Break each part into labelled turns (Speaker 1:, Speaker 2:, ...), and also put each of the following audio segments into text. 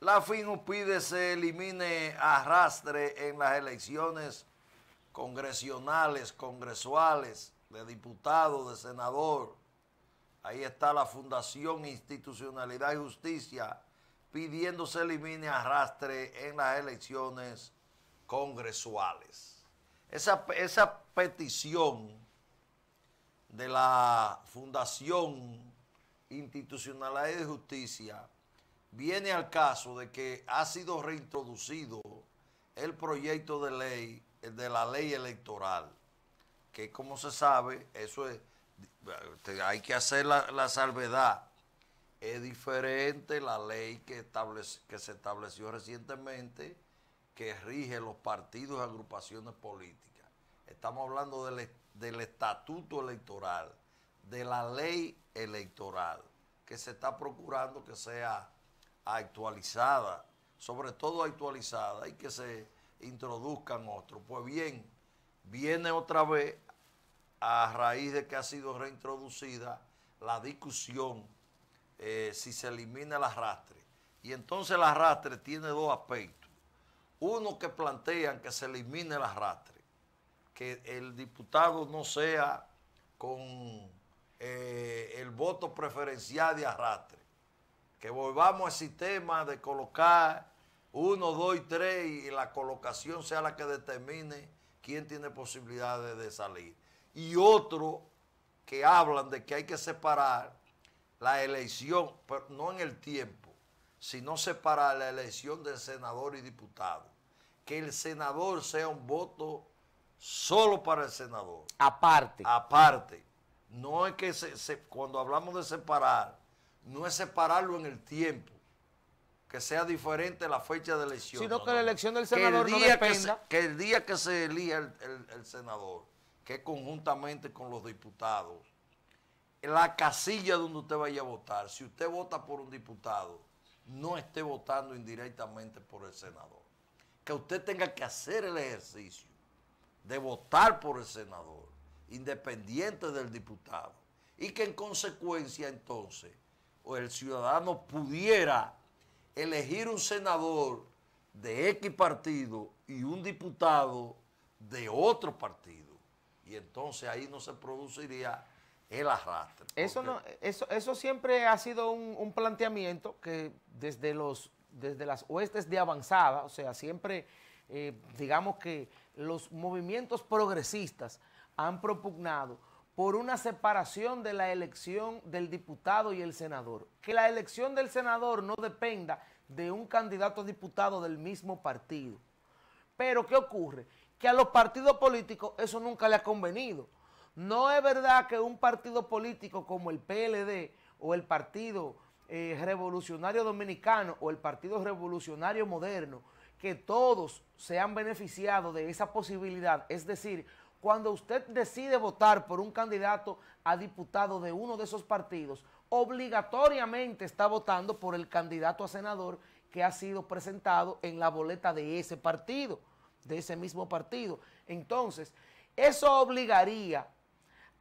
Speaker 1: La FINU pide se elimine arrastre en las elecciones congresionales, congresuales, de diputado, de senador. Ahí está la Fundación Institucionalidad y Justicia pidiendo se elimine arrastre en las elecciones congresuales. Esa, esa petición de la Fundación Institucionalidad y Justicia viene al caso de que ha sido reintroducido el proyecto de ley, de la ley electoral, que como se sabe, eso es, este, hay que hacer la, salvedad. Es diferente la ley que, que se estableció recientemente que rige los partidos y agrupaciones políticas. Estamos hablando del estatuto electoral, de la ley electoral, que se está procurando que sea actualizada, sobre todo actualizada, y que se introduzcan otros. Pues bien, viene otra vez a raíz de que ha sido reintroducida la discusión eh, si se elimina el arrastre. Y entonces el arrastre tiene dos aspectos. Uno que plantean que se elimine el arrastre, que el diputado no sea con eh, el voto preferencial de arrastre que volvamos al sistema de colocar uno, dos y tres y la colocación sea la que determine quién tiene posibilidades de salir. Y otro que hablan de que hay que separar la elección, pero no en el tiempo, sino separar la elección del senador y diputado. Que el senador sea un voto solo para el senador. Aparte. Aparte. No es que cuando hablamos de separar, no es separarlo en el tiempo, que sea diferente la fecha de elección. Sino que la elección del senador no dependa. Que, el día que se elija el, senador, que conjuntamente con los diputados, la casilla donde usted vaya a votar, si usted vota por un diputado, no esté votando indirectamente por el senador. Que usted tenga que hacer el ejercicio de votar por el senador, independiente del diputado. Y que en consecuencia entonces o el ciudadano pudiera elegir un senador de X partido y un diputado de otro partido. Y entonces ahí no se produciría el arrastre.
Speaker 2: Eso, eso, siempre ha sido un, planteamiento que desde, los, desde las huestes de avanzada, o sea, siempre eh, digamos que los movimientos progresistas han propugnado por una separación de la elección del diputado y el senador. Que la elección del senador no dependa de un candidato diputado del mismo partido. Pero ¿qué ocurre? Que a los partidos políticos eso nunca le ha convenido. No es verdad que un partido político como el PLD o el Partido eh, Revolucionario Dominicano o el Partido Revolucionario Moderno, que todos se han beneficiado de esa posibilidad, es decir, cuando usted decide votar por un candidato a diputado de uno de esos partidos, obligatoriamente está votando por el candidato a senador que ha sido presentado en la boleta de ese partido, de ese mismo partido. Entonces, eso obligaría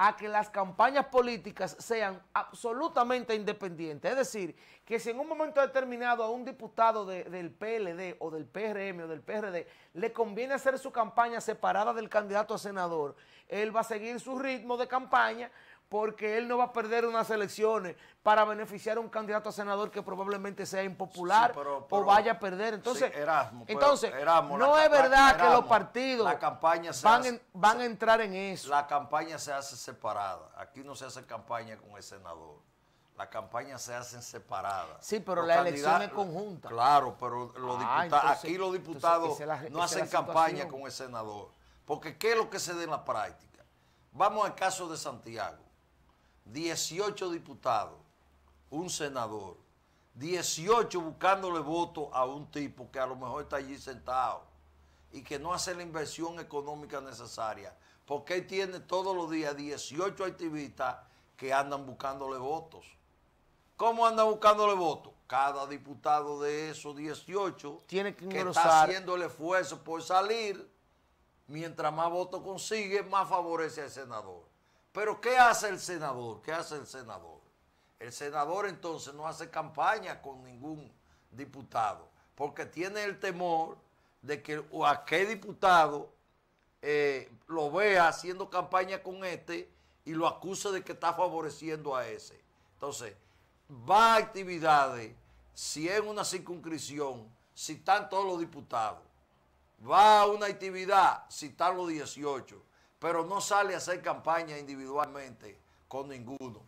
Speaker 2: a que las campañas políticas sean absolutamente independientes. Es decir, que si en un momento determinado a un diputado del PLD o del PRM o del PRD le conviene hacer su campaña separada del candidato a senador, él va a seguir su ritmo de campaña, porque él no va a perder unas elecciones para beneficiar a un candidato a senador que probablemente sea impopular o vaya a perder. Entonces, no es verdad que los partidos
Speaker 1: van, a entrar en eso. La campaña se hace separada. Aquí no se hace campaña con el senador. La campaña se hacen separada. Sí, pero la elección es conjunta. Claro, pero los aquí los diputados no hacen campaña con el senador. Porque ¿qué es lo que se da en la práctica? Vamos al caso de Santiago. 18 diputados, un senador, 18 buscándole votos a un tipo que a lo mejor está allí sentado y que no hace la inversión económica necesaria, porque él tiene todos los días 18 activistas que andan buscándole votos. ¿Cómo andan buscándole votos? Cada diputado de esos 18 tiene que, que está haciendo el esfuerzo por salir, mientras más votos consigue, más favorece al senador. Pero ¿qué hace el senador? ¿Qué hace el senador? El senador entonces no hace campaña con ningún diputado, porque tiene el temor de que o a qué diputado eh, lo vea haciendo campaña con este y lo acuse de que está favoreciendo a ese. Entonces, va a actividades, si es una circunscripción, si están todos los diputados, va a una actividad, si están los 18 pero no sale a hacer campaña individualmente con ninguno.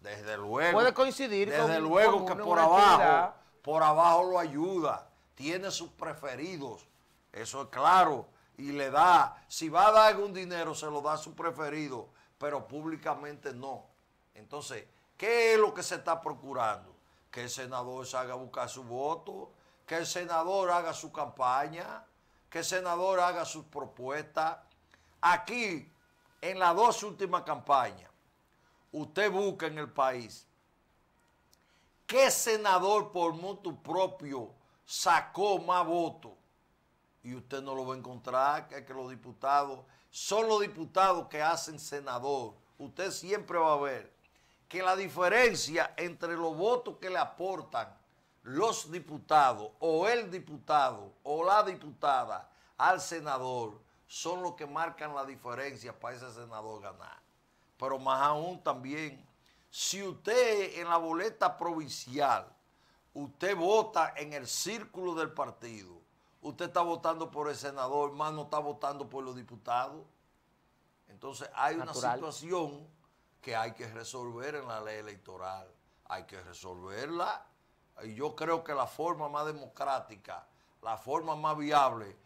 Speaker 1: Desde luego. Puede coincidir Desde luego que por abajo, por abajo lo ayuda, tiene sus preferidos, eso es claro, y le da, si va a dar algún dinero, se lo da a su preferido, pero públicamente no. Entonces, ¿qué es lo que se está procurando? Que el senador salga a buscar su voto, que el senador haga su campaña, que el senador haga sus propuestas Aquí, en las dos últimas campañas, usted busca en el país qué senador por mutuo propio sacó más votos. Y usted no lo va a encontrar, que, que los diputados, son los diputados que hacen senador. Usted siempre va a ver que la diferencia entre los votos que le aportan los diputados o el diputado o la diputada al senador son los que marcan la diferencia para ese senador ganar. Pero más aún también, si usted en la boleta provincial, usted vota en el círculo del partido, usted está votando por el senador, más no está votando por los diputados. Entonces hay una situación que hay que resolver en la ley electoral. Hay que resolverla. Y yo creo que la forma más democrática, la forma más viable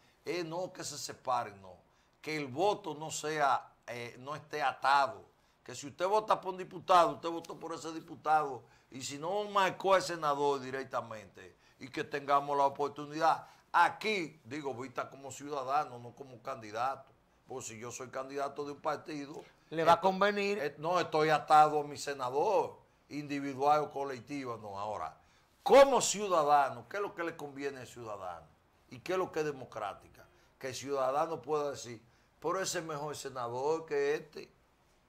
Speaker 1: no que se separen, no. Que el voto no sea, eh, no esté atado. Que si usted vota por un diputado, usted votó por ese diputado. Y si no, marcó al senador directamente. Y que tengamos la oportunidad. Aquí, digo, vista como ciudadano, no como candidato. Porque si yo soy candidato de un partido. Le va a convenir. no, estoy atado a mi senador, individual o colectivo. No, ahora, como ciudadano, ¿qué es lo que le conviene al ciudadano? ¿Y qué es lo que es democrático? que el ciudadano pueda decir, pero ese es mejor senador que este.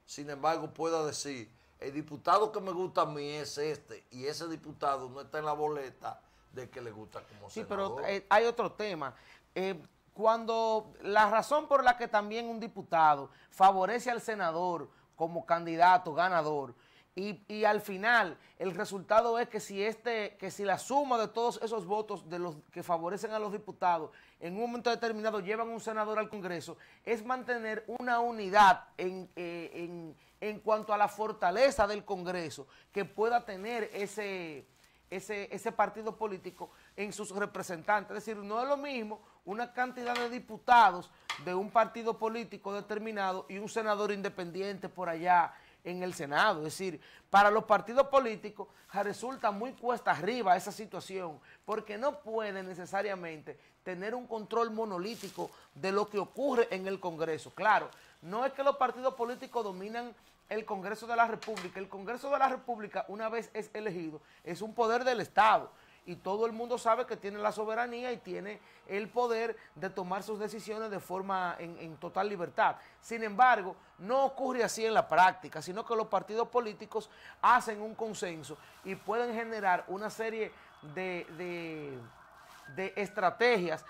Speaker 1: Sin embargo, pueda decir, el diputado que me gusta a mí es este, y ese diputado no está en la boleta
Speaker 2: de que le gusta como sí, senador. Sí, eh, pero hay otro tema. Eh, cuando la razón por la que también un diputado favorece al senador como candidato ganador y, al final, el resultado es que si, este, que si la suma de todos esos votos de los que favorecen a los diputados en un momento determinado llevan un senador al Congreso, es mantener una unidad eh, en, cuanto a la fortaleza del Congreso que pueda tener ese, ese, ese partido político en sus representantes. Es decir, no es lo mismo una cantidad de diputados de un partido político determinado y un senador independiente por allá en el Senado. Es decir, para los partidos políticos resulta muy cuesta arriba esa situación, porque no pueden necesariamente tener un control monolítico de lo que ocurre en el Congreso. Claro, no es que los partidos políticos dominan el Congreso de la República. El Congreso de la República, una vez es elegido, es un poder del Estado y todo el mundo sabe que tiene la soberanía y tiene el poder de tomar sus decisiones de forma en, total libertad. Sin embargo, no ocurre así en la práctica, sino que los partidos políticos hacen un consenso y pueden generar una serie de, estrategias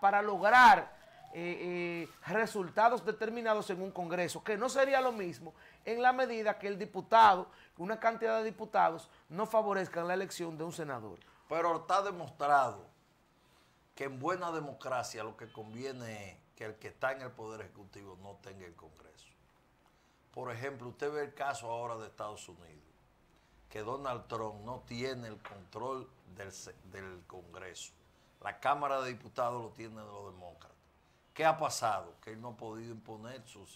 Speaker 2: para, lograr eh, eh, resultados determinados en un Congreso, que no sería lo mismo en la medida que el diputado, una cantidad de diputados, no favorezcan la elección de un senador. Pero
Speaker 1: está demostrado que en buena democracia lo que conviene es que el que está en el Poder Ejecutivo no tenga el Congreso. Por ejemplo, usted ve el caso ahora de Estados Unidos, que Donald Trump no tiene el control del, Congreso. La Cámara de Diputados lo tiene los demócratas. ¿Qué ha pasado? Que él no ha podido imponer su,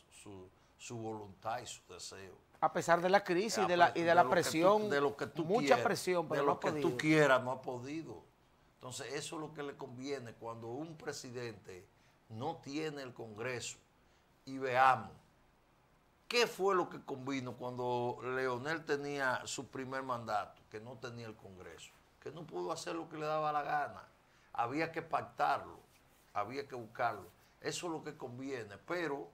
Speaker 1: su voluntad y su deseo
Speaker 2: a pesar de la crisis y de la, y de, la presión, de lo que tú mucha presión, de lo que tú quieras, no ha
Speaker 1: podido. Entonces, eso es lo que le conviene cuando un presidente no tiene el Congreso y veamos qué fue lo que convino cuando Leonel tenía su primer mandato, que no tenía el Congreso, que no pudo hacer lo que le daba la gana. Había que pactarlo, había que buscarlo. Eso es lo que conviene, pero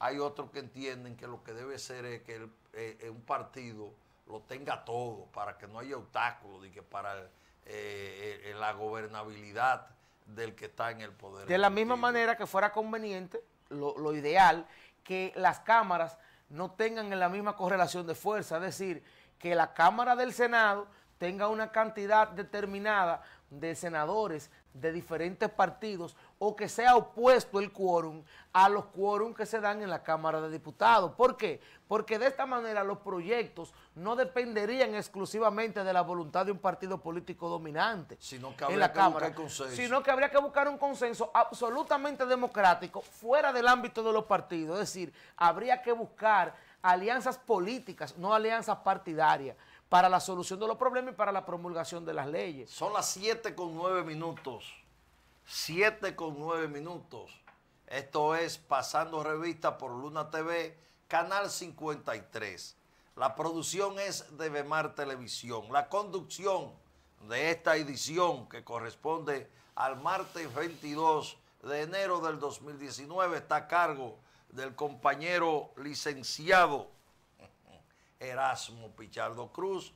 Speaker 1: hay otros que entienden que lo que debe ser es que eh, eh, un partido lo tenga todo para que no haya obstáculos y que para eh, la gobernabilidad del que está en el poder. De la
Speaker 2: misma manera que fuera conveniente, lo, lo ideal, que las cámaras no tengan en la misma correlación de fuerza, es decir, que la Cámara del Senado tenga una cantidad determinada de senadores de diferentes partidos o que sea opuesto el quórum a los quórum que se dan en la Cámara de Diputados. ¿Por qué? Porque de esta manera los proyectos no dependerían exclusivamente de la voluntad de un partido político dominante sino que en la Cámara, sino que habría que buscar un consenso absolutamente democrático fuera del ámbito de los partidos. Es decir, habría que buscar alianzas políticas, no alianzas partidarias para la solución de los problemas y para la promulgación de las leyes. Son las 7 con 9 minutos. 7 con 9 minutos.
Speaker 1: Esto es Pasando Revista por Luna TV, Canal 53. La producción es de Bemar Televisión. La conducción de esta edición que corresponde al martes 22 de enero del 2019 está a cargo del compañero licenciado Erasmo Pichardo Cruz,